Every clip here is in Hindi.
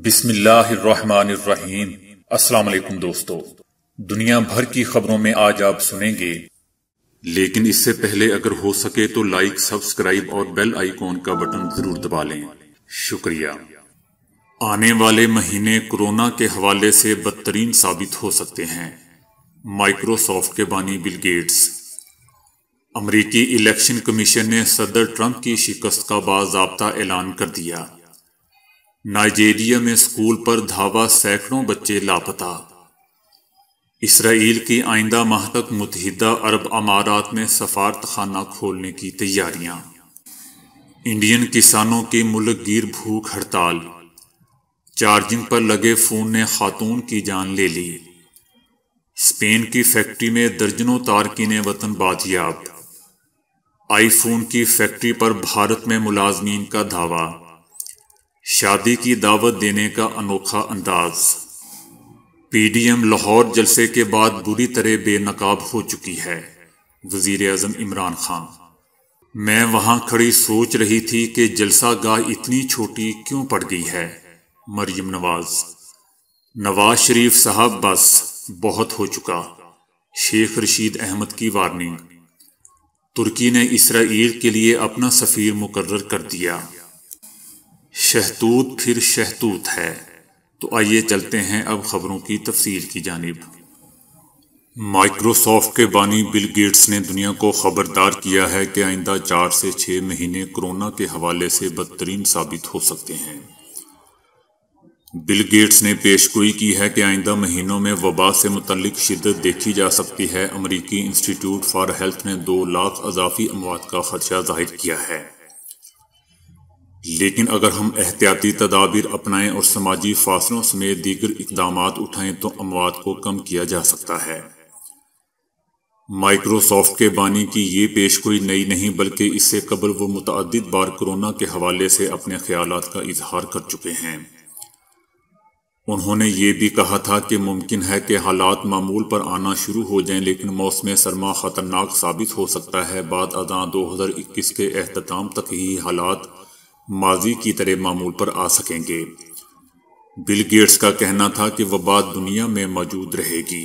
बिस्मिल्लाहिर्रहमानिर्रहीम अस्सलाम वालेकुम दोस्तों दुनिया भर की खबरों में आज आप सुनेंगे लेकिन इससे पहले अगर हो सके तो लाइक सब्सक्राइब और बेल आइकॉन का बटन जरूर दबा लें शुक्रिया आने वाले महीने कोरोना के हवाले से बदतरीन साबित हो सकते हैं माइक्रोसॉफ्ट के बानी बिल गेट्स अमरीकी इलेक्शन कमीशन ने सदर ट्रंप की शिकस्त का बाबा ऐलान कर दिया नाइजेरिया में स्कूल पर धावा सैकड़ों बच्चे लापता इसराइल की आइंदा माह तक मुतहदा अरब अमारात में सफारत खाना खोलने की तैयारियां इंडियन किसानों की मुल्क गिर भूख हड़ताल चार्जिंग पर लगे फ़ोन ने खातून की जान ले ली स्पेन की फैक्ट्री में दर्जनों तारकिन वतन बाजियाब आईफोन की फैक्ट्री पर भारत में मुलाजमीन का धावा शादी की दावत देने का अनोखा अंदाज पी डी एम लाहौर जलसे के बाद बुरी तरह बेनकाब हो चुकी है वजीर अजम इमरान खान मैं वहां खड़ी सोच रही थी कि जलसा गाह इतनी छोटी क्यों पड़ गई है मरियम नवाज नवाज शरीफ साहब बस बहुत हो चुका शेख रशीद अहमद की वार्निंग तुर्की ने इसराइल के लिए अपना सफ़ीर मुकर्र कर दिया शहतूत फिर शहतूत है तो आइए चलते हैं अब खबरों की तफसील की जानब माइक्रोसॉफ्ट के बानी बिल गेट्स ने दुनिया को खबरदार किया है कि आइंदा चार से छः महीने कोरोना के हवाले से बदतरीन साबित हो सकते हैं बिल गेट्स ने पेशगोई की है कि आइंदा महीनों में वबा से मुतलिक शिदत देखी जा सकती है अमरीकी इंस्टीट्यूट फॉर हेल्थ ने दो लाख अजाफी अमवात का खदशा जाहिर किया है लेकिन अगर हम एहतियाती तदाबीर अपनाएं और समाजी फासलों समेत दीगर इकदाम उठाएं तो अमवात को कम किया जा सकता है माइक्रोसॉफ्ट के बानी की ये पेश कोई नई नहीं बल्कि इससे कबल वो मुतद बार कोरोना के हवाले से अपने ख्याल का इजहार कर चुके हैं उन्होंने ये भी कहा था कि मुमकिन है कि हालात मामूल पर आना शुरू हो जाएं लेकिन मौसम सरमा ख़तरनाक साबित हो सकता है बाद अदा दो हज़ार इक्कीस के अहतमाम तक ही हालात माजी की तरह मामूल पर आ सकेंगे बिल गेट्स का कहना था कि वबा दुनिया में मौजूद रहेगी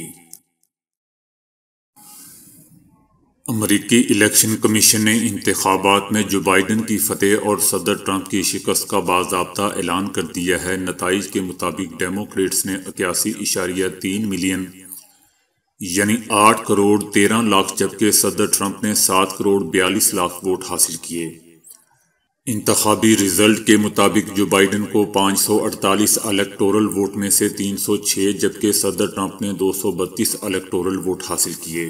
अमरीकी इलेक्शन कमीशन ने इंतबात में जो बाइडन की फतेह और सदर ट्रंप की शिकस्त का बाबा ऐलान कर दिया है नतज के मुताबिक डेमोक्रेट्स ने इक्यासी इशारिया तीन मिलियन यानी आठ करोड़ तेरह लाख जबकि सदर ट्रंप ने सात करोड़ बयालीस लाख वोट हासिल किए इंतबी रिजल्ट के मुताबिक जो बाइडन को 548 अलेक्टोरल वोट में से 306 जबकि सदर ट्रंप ने 232 अलेक्टोरल वोट हासिल किए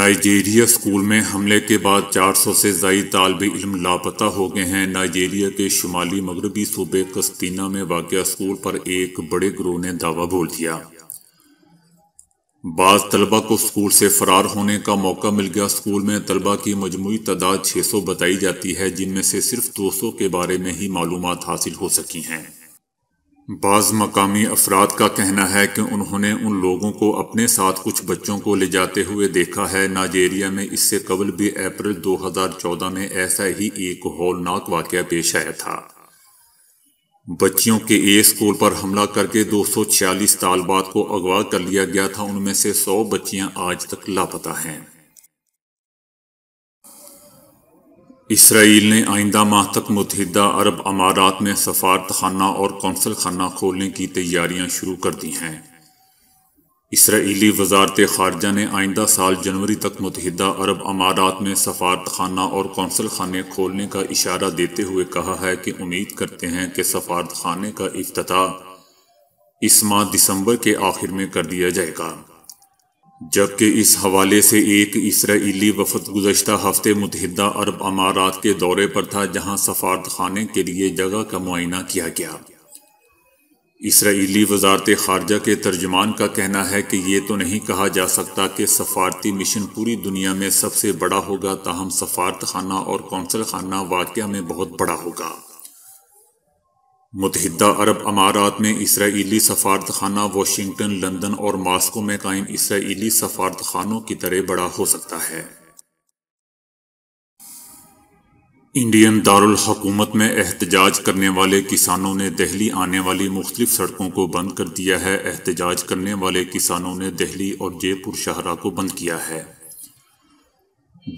नाइजेरिया स्कूल में हमले के बाद 400 से जायद तालब इलम लापता हो गए हैं नाइजेरिया के शुमाली मगरबी सूबे कस्तीना में वाक़ स्कूल पर एक बड़े ग्रोह ने दावा बोल दिया बाज़ तलबा को स्कूल से फ़रार होने का मौका मिल गया स्कूल में तलबा की मजमू तादाद छः सौ बताई जाती है जिनमें से सिर्फ दो सौ के बारे में ही मालूम हासिल हो सकी हैं बाज़ मकामी अफराद का कहना है कि उन्होंने उन लोगों को अपने साथ कुछ बच्चों को ले जाते हुए देखा है नाइजेरिया में इससे कबल भी अप्रैल 2014 में ऐसा ही एक होलनाक वाक़ पेश आया था बच्चियों के ए स्कूल पर हमला करके 246 तालबात को अगवा कर लिया गया था उनमें से 100 बच्चियां आज तक लापता हैं इसराइल ने आइंदा माह तक मुतहदा अरब अमारात में सफारत खाना और कौंसल खाना खोलने की तैयारियां शुरू कर दी हैं इसराइली वजारत खारजा ने आइंदा साल जनवरी तक मुतहदा अरब अमारात में सफारत खाना और कौंसल खाने खोलने का इशारा देते हुए कहा है कि उम्मीद करते हैं कि सफारत का अफ्त इस माह दिसंबर के आखिर में कर दिया जाएगा जबकि इस हवाले से एक इसराइली वफद गुजशत हफ्ते मुतहदा अरब अमारात के दौरे पर था जहाँ सफारत के लिए जगह का मुआयना किया गया इसराइली वजारत खारजा के तर्जमान का कहना है कि ये तो नहीं कहा जा सकता कि सफारती मिशन पूरी दुनिया में सबसे बड़ा होगा ताहम सफारत खाना और कौंसल खाना वाक़ में बहुत बड़ा होगा मुतहदा अरब अमारात में इसराइली सफारत खाना वाशिंगटन लंदन और मास्को में कायम इसराइली सफारत खानों की तरह बड़ा हो सकता है इंडियन दारुल हकूमत में एहतजाज करने वाले किसानों ने दिल्ली आने वाली मुख्तलिफ सड़कों को बंद कर दिया है एहतजाज करने वाले किसानों ने दिल्ली और जयपुर शाहरा को बंद किया है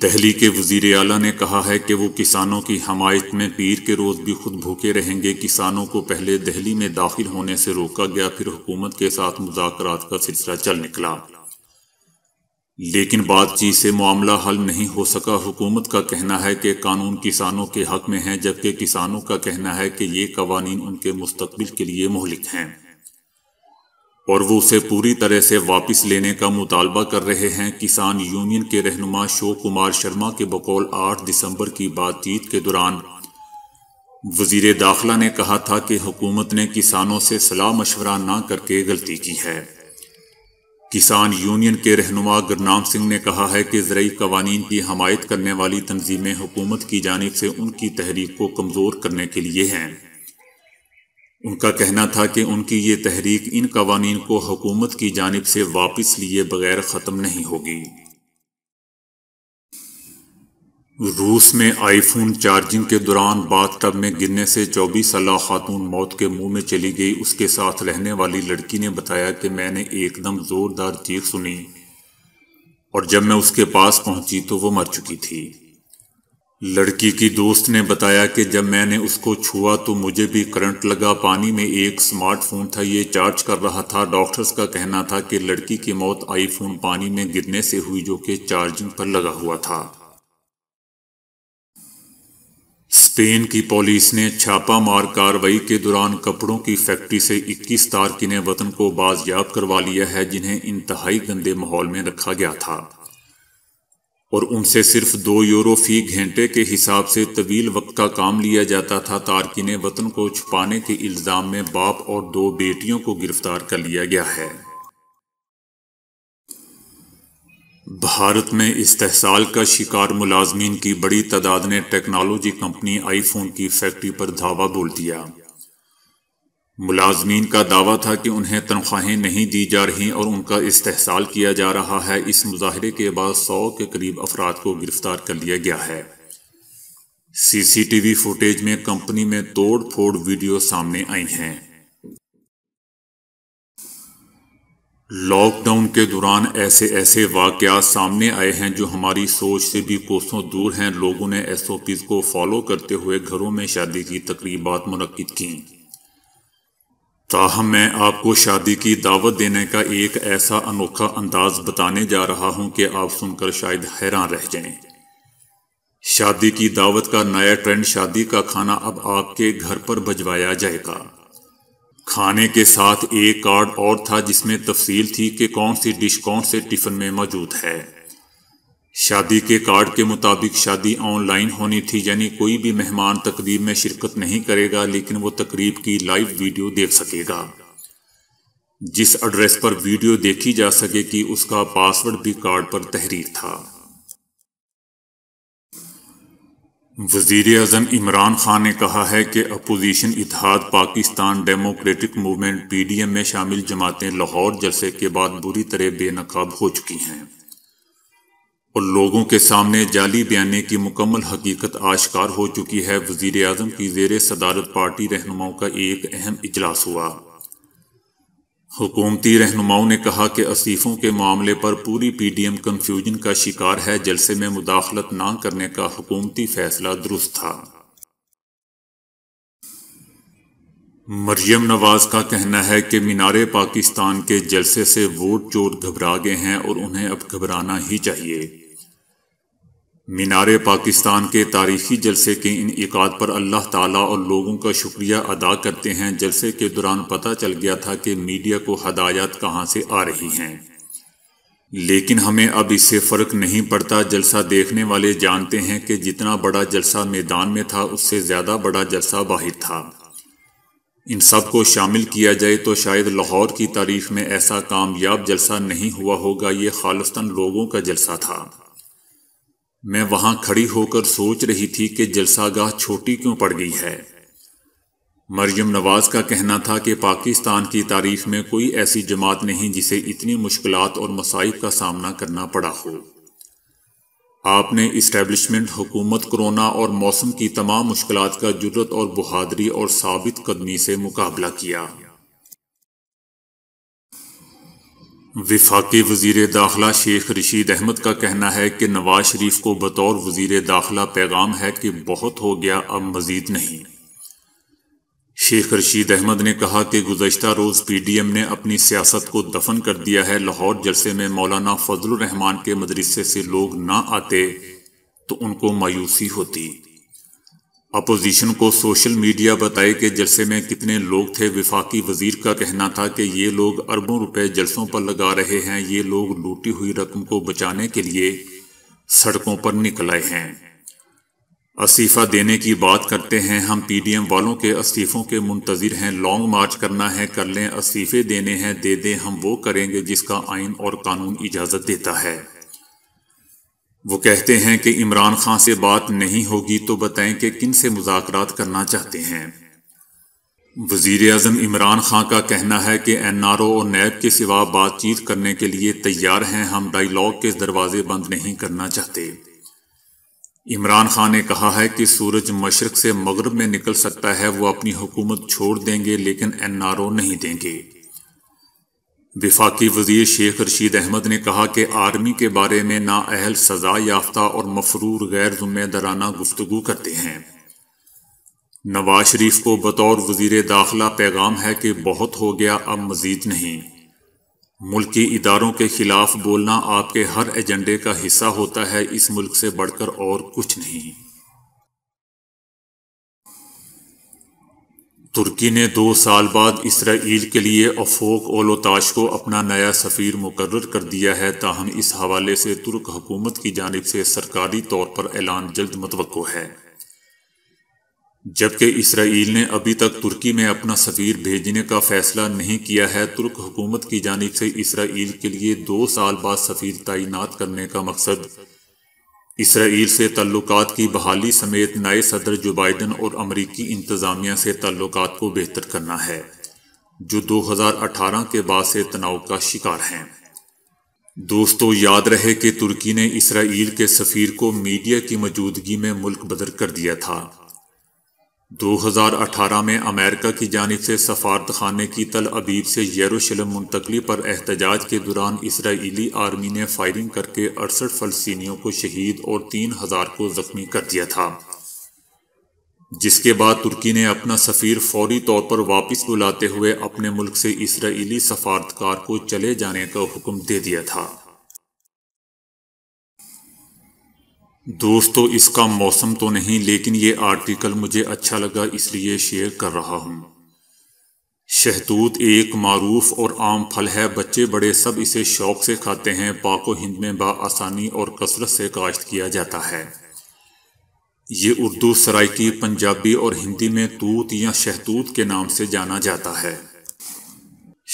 दहली के वजीर अला ने कहा है कि वो किसानों की हमायत में पीर के रोज़ भी खुद भूखे रहेंगे किसानों को पहले दहली में दाखिल होने से रोका गया फिर हुकूमत के साथ मुजाकर का सिलसिला चल निकला लेकिन बातचीत से मामला हल नहीं हो सका हुकूमत का कहना है कि कानून किसानों के हक में है जबकि किसानों का कहना है कि ये कवानीन उनके मुस्तबिल के लिए मोहलिक हैं और वो उसे पूरी तरह से वापस लेने का मुतालबा कर रहे हैं किसान यूनियन के रहनुमा शो कुमार शर्मा के बकौल 8 दिसंबर की बातचीत के दौरान वजीर दाखिला ने कहा था कि हुकूमत ने किसानों से सलाह मशवरा ना करके गलती की है किसान यूनियन के रहनुमा गुरनाम सिंह ने कहा है कि जरिए कवानीन की हमायत करने वाली तंजीमें हुकूमत की जानब से उनकी तहरीक को कमज़ोर करने के लिए हैं उनका कहना था कि उनकी ये तहरीक इन कवानीन को हुकूमत की जानब से वापस लिए बगैर ख़त्म नहीं होगी रूस में आईफोन चार्जिंग के दौरान बात तब में गिरने से 24 साल खातून मौत के मुंह में चली गई उसके साथ रहने वाली लड़की ने बताया कि मैंने एकदम ज़ोरदार चीख सुनी और जब मैं उसके पास पहुंची तो वो मर चुकी थी लड़की की दोस्त ने बताया कि जब मैंने उसको छुआ तो मुझे भी करंट लगा पानी में एक स्मार्टफोन था ये चार्ज कर रहा था डॉक्टर्स का कहना था कि लड़की की मौत आईफोन पानी में गिरने से हुई जो कि चार्जिंग पर लगा हुआ था स्पेन की पुलिस ने छापामार कार्रवाई के दौरान कपड़ों की फैक्ट्री से 21 तारकिन वतन को बाजियाब करवा लिया है जिन्हें इंतहाई गंदे माहौल में रखा गया था और उनसे सिर्फ दो यूरो फी घंटे के हिसाब से तवील वक्त का काम लिया जाता था तारकिन वतन को छुपाने के इल्ज़ाम में बाप और दो बेटियों को गिरफ्तार कर लिया गया है भारत में इस्तेसाल का शिकार मुलाजमीन की बड़ी तादाद ने टेक्नोलॉजी कंपनी आईफोन की फैक्ट्री पर धावा बोल दिया मुलाजमीन का दावा था कि उन्हें तनख्वाहें नहीं दी जा रही और उनका इस्तेसाल किया जा रहा है इस मुजाहरे के बाद सौ के करीब अफराद को गिरफ्तार कर लिया गया है सीसीटीवी फुटेज में कंपनी में तोड़ फोड़ वीडियो सामने आई हैं लॉकडाउन के दौरान ऐसे ऐसे वाक़ सामने आए हैं जो हमारी सोच से भी कोसों दूर हैं लोगों ने एस ओ पीज़ को फॉलो करते हुए घरों में शादी की तकरीबात मनद की ताहम मैं आपको शादी की दावत देने का एक ऐसा अनोखा अंदाज बताने जा रहा हूं कि आप सुनकर शायद हैरान रह जाएं। शादी की दावत का नया ट्रेंड शादी का खाना अब आपके घर पर भजवाया जाएगा खाने के साथ एक कार्ड और था जिसमें तफसील थी कि कौन सी डिश कौन से टिफ़िन में मौजूद है शादी के कार्ड के मुताबिक शादी ऑनलाइन होनी थी यानी कोई भी मेहमान तकरीब में शिरकत नहीं करेगा लेकिन वो तकरीब की लाइव वीडियो देख सकेगा जिस एड्रेस पर वीडियो देखी जा सकेगी उसका पासवर्ड भी कार्ड पर तहरीर था वजीर अजम इमरान खान ने कहा है कि अपोजिशन इतिहाद Pakistan democratic movement P D M में शामिल जमातें लाहौर जलसे के बाद बुरी तरह बेनकाब हो चुकी हैं और लोगों के सामने जाली बयाने की मुकम्मल हकीकत आश्कार हो चुकी है वजीर अजम की जेर सदारत पार्टी रहनुमाओं का एक अहम इजलास हुआ हुकूमती रहनुमाओं ने कहा कि असीफ़ों के मामले पर पूरी पी डी एम कन्फ्यूजन का शिकार है जलसे में मुदाखलत न करने का हुकूमती फैसला दुरुस्त था मरियम नवाज का कहना है कि मीनारे पाकिस्तान के जलसे से वोट चोट घबरा गए हैं और उन्हें अब घबराना ही चाहिए मीनार पाकिस्तान के तारीखी जलसे के इन इक़ाद पर अल्लाह ताला और लोगों का शुक्रिया अदा करते हैं जलसे के दौरान पता चल गया था कि मीडिया को हदायत कहाँ से आ रही हैं लेकिन हमें अब इससे फ़र्क नहीं पड़ता जलसा देखने वाले जानते हैं कि जितना बड़ा जलसा मैदान में था उससे ज़्यादा बड़ा जलसा बाहर था इन सब को शामिल किया जाए तो शायद लाहौर की तारीख में ऐसा कामयाब जलसा नहीं हुआ होगा ये खालस्तान लोगों का जलसा था मैं वहां खड़ी होकर सोच रही थी कि जलसागाह छोटी क्यों पड़ गई है मरियम नवाज का कहना था कि पाकिस्तान की तारीख में कोई ऐसी जमात नहीं जिसे इतनी मुश्किल और मसाइब का सामना करना पड़ा हो आपने इस्टेबलिशमेंट हुकूमत कोरोना और मौसम की तमाम मुश्किल का जरूरत और बहादरी और साबित कदमी से मुकाबला किया विफाकी वजीर दाखिला शेख रशीद अहमद का कहना है कि नवाज शरीफ को बतौर वजीर दाखिला पैगाम है कि बहुत हो गया अब मजीद नहीं शेख रशीद अहमद ने कहा कि गुजशत रोज़ पी डी एम ने अपनी सियासत को दफन कर दिया है लाहौर जलसे में मौलाना फजल रहमान के मदरसे से लोग ना आते तो उनको मायूसी होती अपोजिशन को सोशल मीडिया बताए कि जलसे में कितने लोग थे विफाकी वजीर का कहना था कि ये लोग अरबों रुपए जलसों पर लगा रहे हैं ये लोग लूटी हुई रकम को बचाने के लिए सड़कों पर निकल आए हैं इस्तीफा देने की बात करते हैं हम पीडीएम वालों के इस्तीफ़ों के मुंतज़र हैं लॉन्ग मार्च करना है कर लें इस्तीफे देने हैं दे दें हम वो करेंगे जिसका आइन और कानून इजाज़त देता है वो कहते हैं कि इमरान खान से बात नहीं होगी तो बताएं कि किन से मुजाकरात करना चाहते हैं वजीर अजम इमरान खान का कहना है कि एन आर ओ और नैब के सिवा बातचीत करने के लिए तैयार हैं हम डायलॉग के दरवाजे बंद नहीं करना चाहते इमरान खान ने कहा है कि सूरज मशरक से मगरब में निकल सकता है वो अपनी हुकूमत छोड़ देंगे लेकिन एन आर ओ नहीं देंगे विफाकी वजीर शेख रशीद अहमद ने कहा कि आर्मी के बारे में नाअहल सजा याफ्ता और मफरूर गैर जुम्मेदाराना गुफ्तु करते हैं नवाज शरीफ को बतौर वजीर दाखिला पैगाम है कि बहुत हो गया अब मजीद नहीं मुल्की इदारों के खिलाफ बोलना आपके हर एजेंडे का हिस्सा होता है इस मुल्क से बढ़कर और कुछ नहीं तुर्की ने दो साल बाद इसराइल के लिए अफोक ओलोताश को अपना नया सफ़ीर मुकर कर दिया है ताहम इस हवाले से तुर्क हुकूमत की जानब से सरकारी तौर पर ऐलान जल्द मतवक़ है जबकि इसराइल ने अभी तक तुर्की में अपना सफ़ीर भेजने का फ़ैसला नहीं किया है तुर्क हुकूमत की जानब से इसराइल के लिए दो साल बाद सफ़ीर तैनात करने का मकसद इसराइल से तल्लुक की बहाली समेत नए सदर जो बाइडन और अमरीकी इंतज़ामिया से तल्लुक को बेहतर करना है जो 2018 के बाद से तनाव का शिकार हैं दोस्तों याद रहे कि तुर्की ने इसराइल के सफ़ीर को मीडिया की मौजूदगी में मुल्क बदर कर दिया था 2018 में अमेरिका की जानब से सफारतखाने की तल अबीब से यरूशलम मुंतकली पर एहतजाज के दौरान इसराइली आर्मी ने फायरिंग करके अड़सठ फलस्तियों को शहीद और तीन हज़ार को ज़ख्मी कर दिया था जिसके बाद तुर्की ने अपना सफ़ीर फौरी तौर पर वापस बुलाते हुए अपने मुल्क से इसराइली सफारतकार को चले जाने का हुक्म दे दिया था दोस्तों इसका मौसम तो नहीं लेकिन ये आर्टिकल मुझे अच्छा लगा इसलिए शेयर कर रहा हूँ शहतूत एक मरूफ और आम फल है बच्चे बड़े सब इसे शौक से खाते हैं पाको हिंद में आसानी और कसरत से काश्त किया जाता है ये उर्दू सराइकी पंजाबी और हिंदी में तूत या शहतूत के नाम से जाना जाता है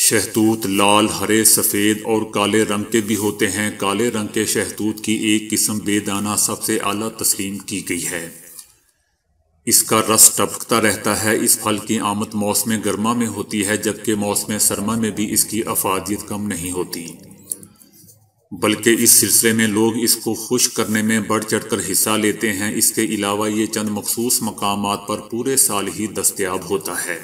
शहतूत लाल हरे सफ़ेद और काले रंग के भी होते हैं काले रंग के शहतूत की एक किस्म बेदाना सबसे आला तस्लीम की गई है इसका रस टपकता रहता है इस फल की आमद मौसम गर्मा में होती है जबकि मौसम सरमा में भी इसकी अफादियत कम नहीं होती बल्कि इस सिलसिले में लोग इसको खुश करने में बढ़ चढ़ कर हिस्सा लेते हैं इसके अलावा ये चंद मखसूस मकाम पर पूरे साल ही दस्तियाब होता है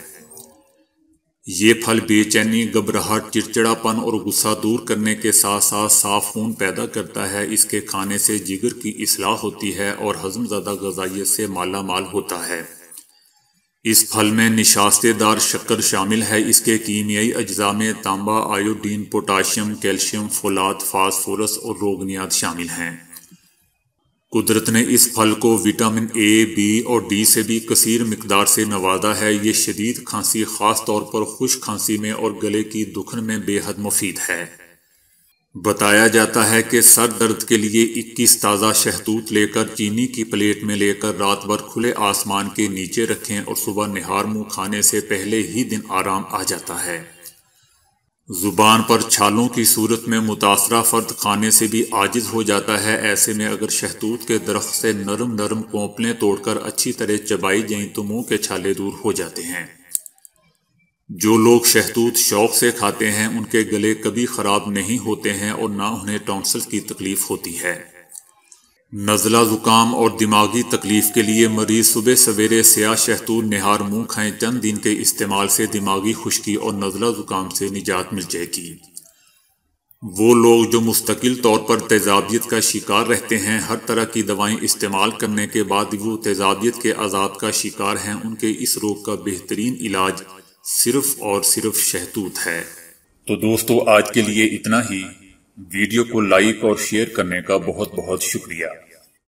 ये फल बेचैनी घबराहट चिड़चिड़ापन और गुस्सा दूर करने के साथ साथ साफ खून पैदा करता है इसके खाने से जिगर की असलाह होती है और हज़म ज़्यादा गजाइत से माला माल होता है इस फल में निशास्तेदार शक्कर शामिल है इसके कीमियाई अज्जा में तांबा आयोडीन पोटाशियम कैल्शियम फोलाद फास्फोरस और रोगनियात शामिल हैं कुदरत ने इस फल को विटामिन ए बी और डी से भी कसर मकदार से नवादा है ये शदीद खांसी ख़ास तौर पर खुश खांसी में और गले की दुखन में बेहद मुफीद है बताया जाता है कि सर दर्द के लिए 21 ताज़ा शहतूत लेकर चीनी की प्लेट में लेकर रात भर खुले आसमान के नीचे रखें और सुबह निहार मुँह खाने से पहले ही दिन आराम आ जाता है ज़ुबान पर छालों की सूरत में मुतासरा फ़र्द खाने से भी आजिज़ हो जाता है ऐसे में अगर शहतूत के दरख्त से नरम नरम कोंपलें तोड़कर अच्छी तरह चबाई जाएं तो मुंह के छाले दूर हो जाते हैं जो लोग शहतूत शौक से खाते हैं उनके गले कभी ख़राब नहीं होते हैं और ना उन्हें टॉन्सल की तकलीफ़ होती है नज़ला ज़ुकाम और दिमागी तकलीफ़ के लिए मरीज़ सुबह सवेरे स्याह शहतूत नहार मुँह खाएँ चंद दिन के इस्तेमाल से दिमागी खुश्की और नज़ला ज़ुकाम से निजात मिल जाएगी वो लोग जो मुस्तकिल तौर पर तेजाबियत का शिकार रहते हैं हर तरह की दवाएं इस्तेमाल करने के बाद वो तेजाबियत के आजाद का शिकार हैं उनके इस रोग का बेहतरीन इलाज सिर्फ और सिर्फ शहतूत है तो दोस्तों आज के लिए इतना ही वीडियो को लाइक और शेयर करने का बहुत बहुत शुक्रिया